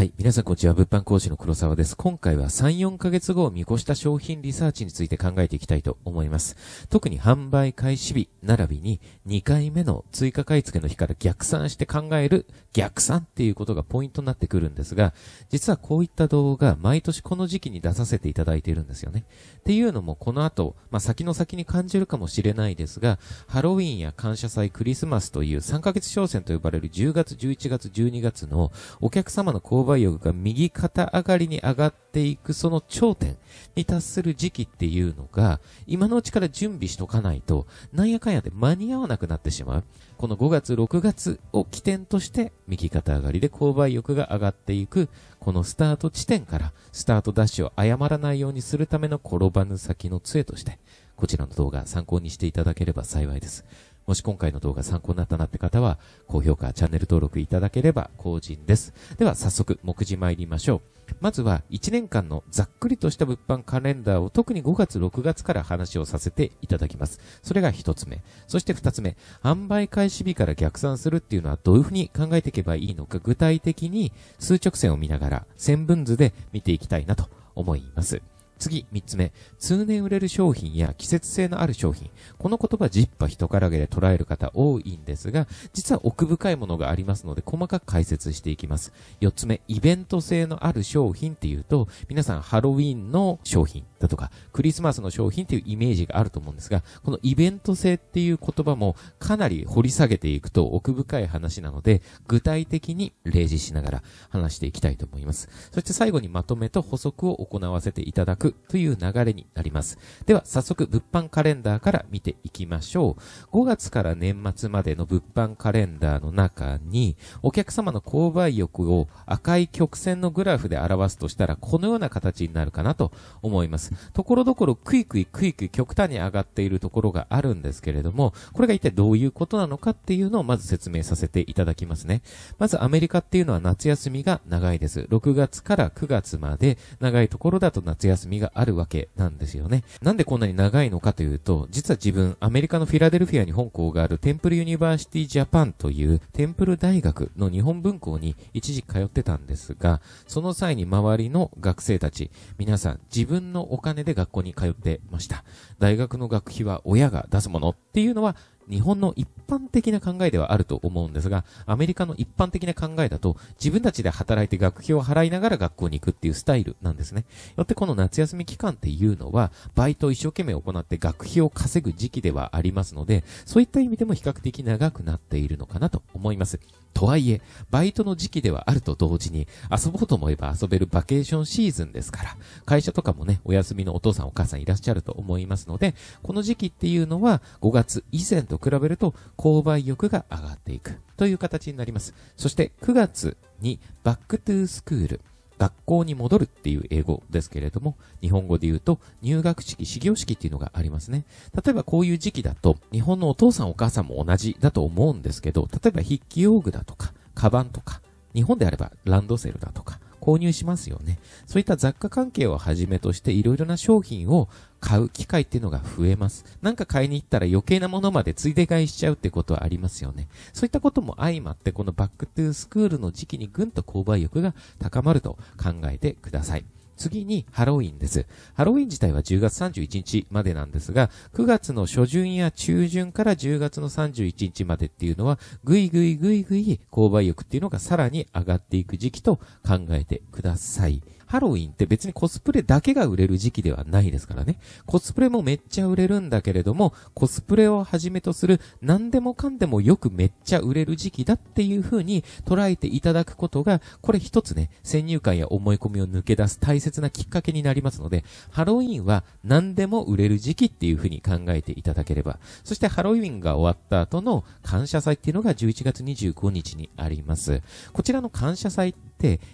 はい。皆さんこんにちは。物販講師の黒沢です。今回は3、4ヶ月後を見越した商品リサーチについて考えていきたいと思います。特に販売開始日並びに2回目の追加買い付けの日から逆算して考える逆算っていうことがポイントになってくるんですが、実はこういった動画毎年この時期に出させていただいているんですよね。っていうのもこの後、まあ、先の先に感じるかもしれないですが、ハロウィンや感謝祭、クリスマスという3ヶ月商戦と呼ばれる10月、11月、12月のお客様の購買売欲が右肩上がりに上がっていくその頂点に達する時期っていうのが、今のうちから準備しとかないと、なんやかんやで間に合わなくなってしまう。この5月、6月を起点として、右肩上がりで購買欲が上がっていく、このスタート地点から、スタートダッシュを誤らないようにするための転ばぬ先の杖として、こちらの動画参考にしていただければ幸いです。もし今回の動画参考になったなって方は、高評価、チャンネル登録いただければ幸甚です。では早速、目次参りましょう。まずは、1年間のざっくりとした物販カレンダーを特に5月、6月から話をさせていただきます。それが1つ目。そして2つ目、販売開始日から逆算するっていうのはどういうふうに考えていけばいいのか、具体的に数直線を見ながら、線分図で見ていきたいなと思います。次、3つ目。通年売れる商品や季節性のある商品。この言葉、ジッパ人からげで捉える方多いんですが、実は奥深いものがありますので、細かく解説していきます。4つ目、イベント性のある商品っていうと、皆さんハロウィンの商品。だとか、クリスマスの商品っていうイメージがあると思うんですが、このイベント性っていう言葉もかなり掘り下げていくと奥深い話なので、具体的に例示しながら話していきたいと思います。そして最後にまとめと補足を行わせていただくという流れになります。では、早速物販カレンダーから見ていきましょう。5月から年末までの物販カレンダーの中に、お客様の購買欲を赤い曲線のグラフで表すとしたら、このような形になるかなと思います。。ところどころクイクイクイクイ極端に上がっているところがあるんですけれども、これが一体どういうことなのかっていうのをまず説明させていただきますね。まずアメリカっていうのは夏休みが長いです。6月から9月まで長いところだと夏休みがあるわけなんですよね。なんでこんなに長いのかというと、実は自分、アメリカのフィラデルフィアに本校があるテンプルユニバーシティジャパンというテンプル大学の日本文校に一時通ってたんですが、その際に周りの学生たち、皆さん自分のおお金で学校に通ってました。大学の学費は親が出すものっていうのは日本の一般的な考えではあると思うんですが、アメリカの一般的な考えだと、自分たちで働いて学費を払いながら学校に行くっていうスタイルなんですね。よってこの夏休み期間っていうのは、バイトを一生懸命行って学費を稼ぐ時期ではありますので、そういった意味でも比較的長くなっているのかなと思います。とはいえ、バイトの時期ではあると同時に、遊ぼうと思えば遊べるバケーションシーズンですから、会社とかもね、お休みのお父さんお母さんいらっしゃると思いますので、この時期っていうのは5月以前と比べると購買欲が上がっていくという形になります。そして9月にバックトゥースクール、学校に戻るっていう英語ですけれども、日本語で言うと入学式、始業式っていうのがありますね。例えばこういう時期だと、日本のお父さんお母さんも同じだと思うんですけど、例えば筆記用具だとか、カバンとか、日本であればランドセルだとか、購入しますよね。そういった雑貨関係をはじめとしていろいろな商品を買う機会っていうのが増えます。なんか買いに行ったら余計なものまでついで買いしちゃうってことはありますよね。そういったことも相まってこのバックトゥースクールの時期にぐんと購買欲が高まると考えてください。次にハロウィンです。ハロウィン自体は10月31日までなんですが、9月の初旬や中旬から10月の31日までっていうのは、ぐいぐいぐいぐい購買欲っていうのがさらに上がっていく時期と考えてください。ハロウィンって別にコスプレだけが売れる時期ではないですからね。コスプレもめっちゃ売れるんだけれども、コスプレをはじめとする何でもかんでもよくめっちゃ売れる時期だっていう風に捉えていただくことが、これ一つね、先入観や思い込みを抜け出す大切なきっかけになりますので、ハロウィンは何でも売れる時期っていう風に考えていただければ、そしてハロウィンが終わった後の感謝祭っていうのが11月25日にあります。こちらの感謝祭って、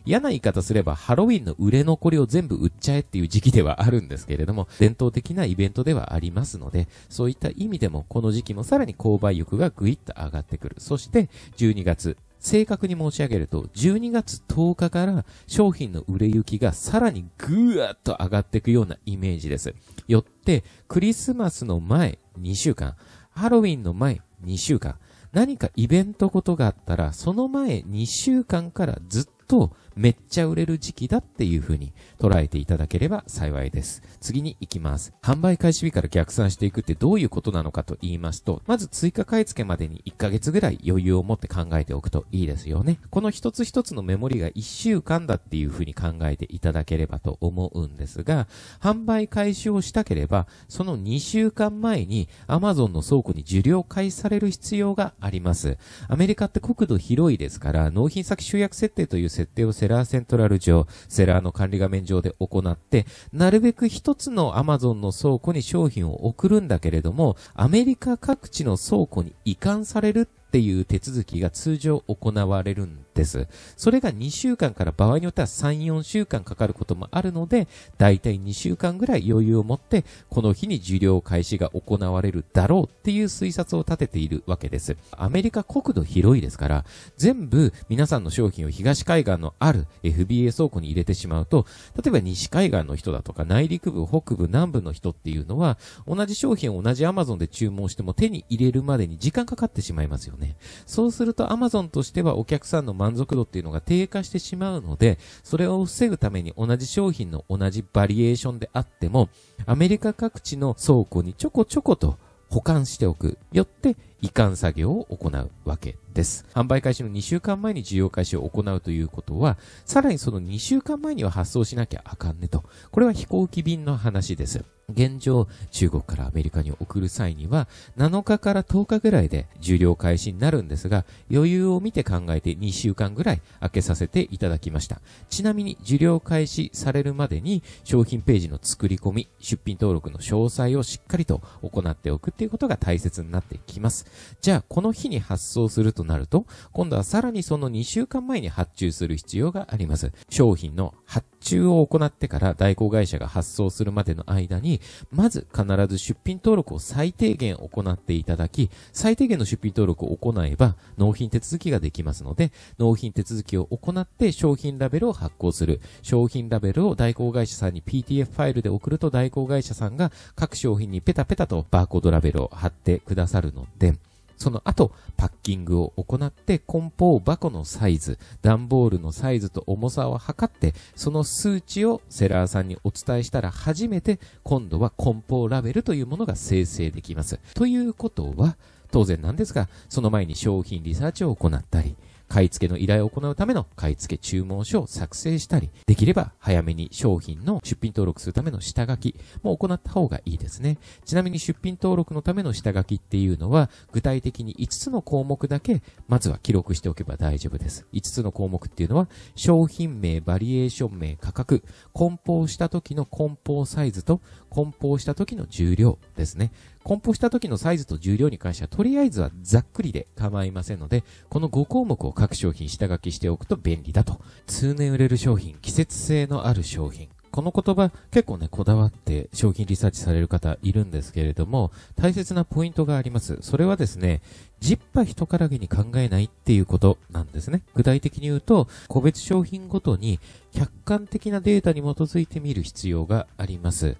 嫌な言い方すればハロウィンの売れ残りを全部売っちゃえっていう時期ではあるんですけれども、伝統的なイベントではありますので、そういった意味でもこの時期もさらに購買欲がぐいっと上がってくる。そして、12月、正確に申し上げると、12月10日から商品の売れ行きがさらにぐわっと上がっていくようなイメージです。よって、クリスマスの前2週間、ハロウィンの前2週間、何かイベントことがあったら、その前2週間からずっ不，めっちゃ売れる時期だっていう風に捉えていただければ幸いです。次に行きます。販売開始日から逆算していくってどういうことなのかと言いますと、まず追加買い付けまでに1ヶ月ぐらい余裕を持って考えておくといいですよね。この一つ一つのメモリが1週間だっていう風に考えていただければと思うんですが、販売開始をしたければ、その2週間前に Amazon の倉庫に受領開始される必要があります。アメリカって国土広いですから、納品先集約設定という設定を設セラーセントラル上、セラーの管理画面上で行って、なるべく一つの Amazon の倉庫に商品を送るんだけれども、アメリカ各地の倉庫に移管されるっていう手続きが通常行われるんです。それが2週間から場合によっては3、4週間かかることもあるので、だいたい2週間ぐらい余裕を持って、この日に受領開始が行われるだろうっていう推察を立てているわけです。アメリカ国土広いですから、全部皆さんの商品を東海岸のある FBA 倉庫に入れてしまうと、例えば西海岸の人だとか内陸部、北部、南部の人っていうのは、同じ商品を同じ Amazon で注文しても手に入れるまでに時間かかってしまいますよね。ね。そうすると Amazon としてはお客さんの満足度っていうのが低下してしまうので、それを防ぐために同じ商品の同じバリエーションであっても、アメリカ各地の倉庫にちょこちょこと保管しておく。よって、移管作業を行うわけです。販売開始の2週間前に需要開始を行うということは、さらにその2週間前には発送しなきゃあかんねと。これは飛行機便の話です。現状、中国からアメリカに送る際には、7日から10日ぐらいで重量開始になるんですが、余裕を見て考えて2週間ぐらい開けさせていただきました。ちなみに、受領開始されるまでに、商品ページの作り込み、出品登録の詳細をしっかりと行っておくっていうことが大切になってきます。じゃあ、この日に発送するとなると、今度はさらにその2週間前に発注する必要があります。商品の発注を行ってから代行会社が発送するまでの間に、まず必ず出品登録を最低限行っていただき、最低限の出品登録を行えば納品手続きができますので、納品手続きを行って商品ラベルを発行する。商品ラベルを代行会社さんに PDF ファイルで送ると代行会社さんが各商品にペタペタとバーコードラベルを貼ってくださるので、その後、パッキングを行って、梱包箱のサイズ、段ボールのサイズと重さを測って、その数値をセラーさんにお伝えしたら初めて、今度は梱包ラベルというものが生成できます。ということは、当然なんですが、その前に商品リサーチを行ったり、買い付けの依頼を行うための買い付け注文書を作成したり、できれば早めに商品の出品登録するための下書きも行った方がいいですね。ちなみに出品登録のための下書きっていうのは、具体的に5つの項目だけ、まずは記録しておけば大丈夫です。5つの項目っていうのは、商品名、バリエーション名、価格、梱包した時の梱包サイズと、梱包した時の重量ですね。梱包した時のサイズと重量に関しては、とりあえずはざっくりで構いませんので、この5項目を各商品下書きしておくと便利だと。通年売れる商品、季節性のある商品。この言葉結構ね、こだわって商品リサーチされる方いるんですけれども、大切なポイントがあります。それはですね、ッパー人からげに考えないっていうことなんですね。具体的に言うと、個別商品ごとに客観的なデータに基づいてみる必要があります。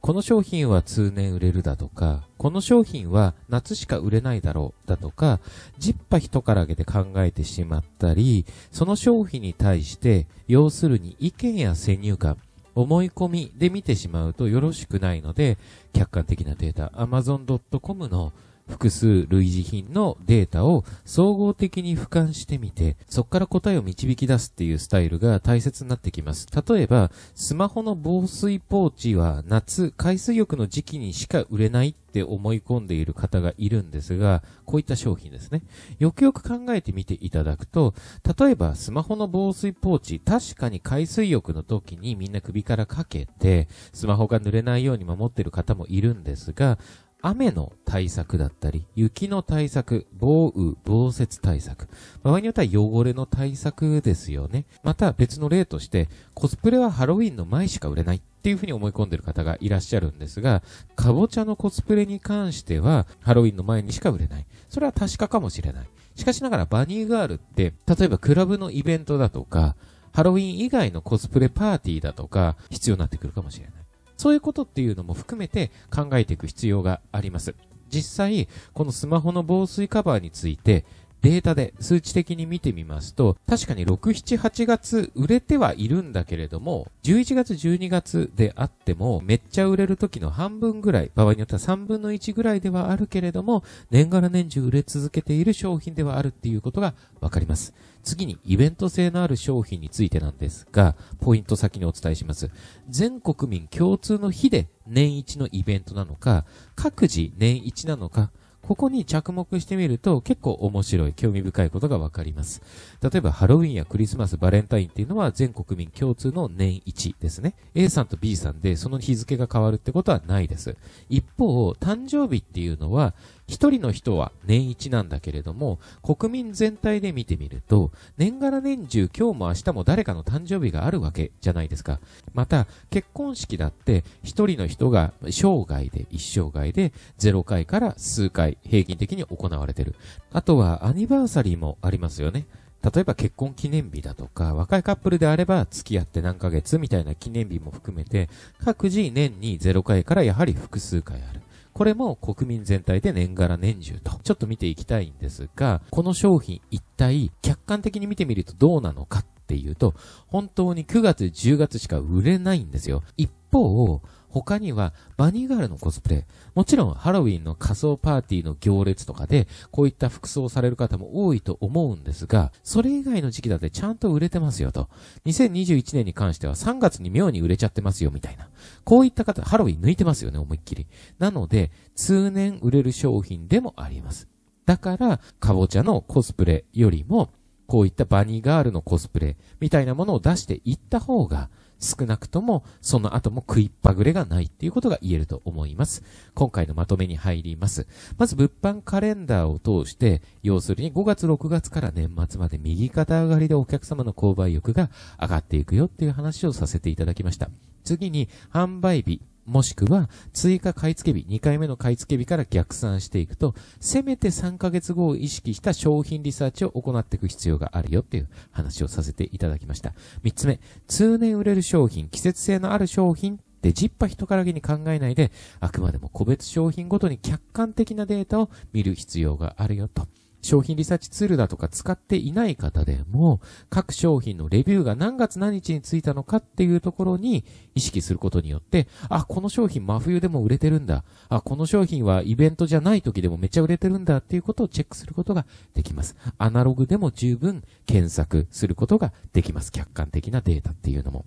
この商品は通年売れるだとか、この商品は夏しか売れないだろうだとか、10羽1からげで考えてしまったり、その商品に対して、要するに意見や先入観、思い込みで見てしまうとよろしくないので、客観的なデータ、amazon.com の複数類似品のデータを総合的に俯瞰してみて、そこから答えを導き出すっていうスタイルが大切になってきます。例えば、スマホの防水ポーチは夏、海水浴の時期にしか売れないって思い込んでいる方がいるんですが、こういった商品ですね。よくよく考えてみていただくと、例えばスマホの防水ポーチ、確かに海水浴の時にみんな首からかけて、スマホが濡れないように守ってる方もいるんですが、雨の対策だったり、雪の対策、暴雨、暴雪対策、場合によっては汚れの対策ですよね。また別の例として、コスプレはハロウィンの前しか売れないっていうふうに思い込んでる方がいらっしゃるんですが、かぼちゃのコスプレに関しては、ハロウィンの前にしか売れない。それは確かかもしれない。しかしながらバニーガールって、例えばクラブのイベントだとか、ハロウィン以外のコスプレパーティーだとか、必要になってくるかもしれない。そういうことっていうのも含めて考えていく必要があります。実際、このスマホの防水カバーについて、データで数値的に見てみますと、確かに6、7、8月売れてはいるんだけれども、11月、12月であっても、めっちゃ売れる時の半分ぐらい、場合によっては3分の1ぐらいではあるけれども、年がら年中売れ続けている商品ではあるっていうことがわかります。次にイベント性のある商品についてなんですが、ポイント先にお伝えします。全国民共通の日で年一のイベントなのか、各自年一なのか、ここに着目してみると結構面白い、興味深いことがわかります。例えばハロウィンやクリスマス、バレンタインっていうのは全国民共通の年1ですね。A さんと B さんでその日付が変わるってことはないです。一方、誕生日っていうのは一人の人は年1なんだけれども、国民全体で見てみると、年がら年中今日も明日も誰かの誕生日があるわけじゃないですか。また、結婚式だって一人の人が生涯で一生涯で0回から数回回平均的に行われてる。あとはアニバーサリーもありますよね。例えば結婚記念日だとか、若いカップルであれば付き合って何ヶ月みたいな記念日も含めて、各自年に0回からやはり複数回ある。これも国民全体で年がら年中と、ちょっと見ていきたいんですが、この商品一体客観的に見てみるとどうなのかっていうと、本当に9月10月しか売れないんですよ。一方、他には、バニーガールのコスプレ。もちろん、ハロウィンの仮装パーティーの行列とかで、こういった服装される方も多いと思うんですが、それ以外の時期だってちゃんと売れてますよと。2021年に関しては3月に妙に売れちゃってますよみたいな。こういった方、ハロウィン抜いてますよね、思いっきり。なので、通年売れる商品でもあります。だから、かぼちゃのコスプレよりも、こういったバニーガールのコスプレみたいなものを出していった方が、少なくともその後も食いっぱぐれがないっていうことが言えると思います。今回のまとめに入ります。まず物販カレンダーを通して、要するに5月6月から年末まで右肩上がりでお客様の購買欲が上がっていくよっていう話をさせていただきました。次に、販売日、もしくは追加買付日、2回目の買付日から逆算していくと、せめて3ヶ月後を意識した商品リサーチを行っていく必要があるよっていう話をさせていただきました。3つ目、通年売れる商品、季節性のある商品で、ジッパ人からげに考えないで、あくまでも個別商品ごとに客観的なデータを見る必要があるよと。商品リサーチツールだとか使っていない方でも、各商品のレビューが何月何日についたのかっていうところに意識することによって、あ、この商品真冬でも売れてるんだ。あ、この商品はイベントじゃない時でもめっちゃ売れてるんだっていうことをチェックすることができます。アナログでも十分検索することができます。客観的なデータっていうのも。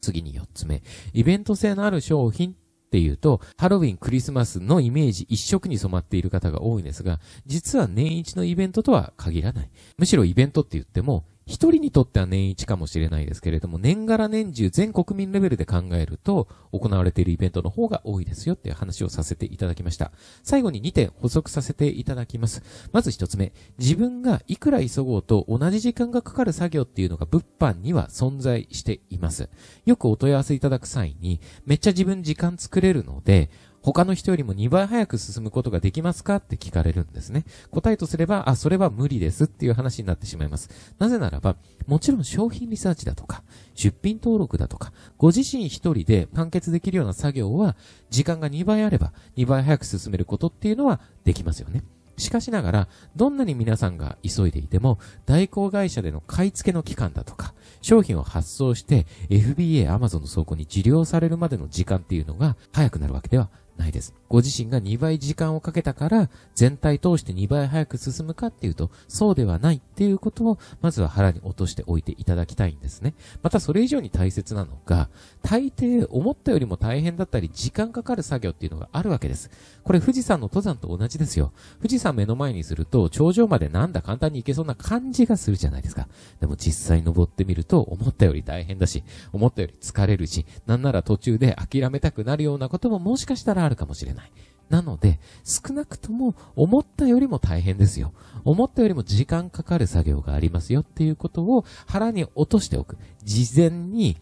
次に4つ目。イベント性のある商品っていうと、ハロウィン、クリスマスのイメージ一色に染まっている方が多いんですが、実は年一のイベントとは限らない。むしろイベントって言っても、一人にとっては年一かもしれないですけれども、年がら年中全国民レベルで考えると、行われているイベントの方が多いですよっていう話をさせていただきました。最後に2点補足させていただきます。まず1つ目、自分がいくら急ごうと同じ時間がかかる作業っていうのが物販には存在しています。よくお問い合わせいただく際に、めっちゃ自分時間作れるので、他の人よりも2倍早く進むことができますかって聞かれるんですね。答えとすれば、あ、それは無理ですっていう話になってしまいます。なぜならば、もちろん商品リサーチだとか、出品登録だとか、ご自身一人で完結できるような作業は、時間が2倍あれば、2倍早く進めることっていうのはできますよね。しかしながら、どんなに皆さんが急いでいても、代行会社での買い付けの期間だとか、商品を発送して FBA、Amazon の倉庫に受領されるまでの時間っていうのが早くなるわけではないです。ご自身が2倍時間をかけたから、全体通して2倍早く進むかっていうと、そうではないっていうことを、まずは腹に落としておいていただきたいんですね。またそれ以上に大切なのが、大抵思ったよりも大変だったり、時間かかる作業っていうのがあるわけです。これ富士山の登山と同じですよ。富士山目の前にすると、頂上までなんだ簡単に行けそうな感じがするじゃないですか。でも実際登ってみると、思ったより大変だし、思ったより疲れるし、なんなら途中で諦めたくなるようなことももしかしたらあるかもしれない。なので、少なくとも思ったよりも大変ですよ。思ったよりも時間かかる作業がありますよっていうことを腹に落としておく。事前に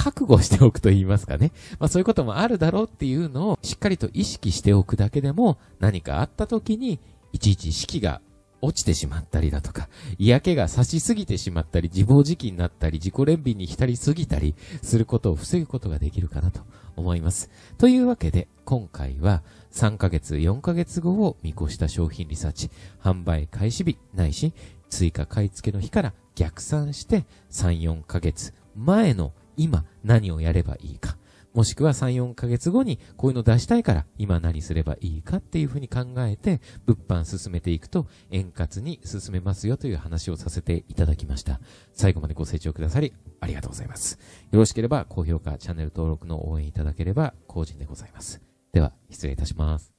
覚悟しておくと言いますかね。まあそういうこともあるだろうっていうのをしっかりと意識しておくだけでも何かあった時にいちいち士気が落ちてしまったりだとか、嫌気が差しすぎてしまったり、自暴自棄になったり、自己憐憫に浸りすぎたりすることを防ぐことができるかなと思います。というわけで、今回は3ヶ月、4ヶ月後を見越した商品リサーチ、販売開始日ないし、追加買い付けの日から逆算して3、4ヶ月前の今何をやればいいか。もしくは3、4ヶ月後にこういうの出したいから今何すればいいかっていうふうに考えて物販進めていくと円滑に進めますよという話をさせていただきました。最後までご清聴くださりありがとうございます。よろしければ高評価、チャンネル登録の応援いただければ幸甚でございます。では失礼いたします。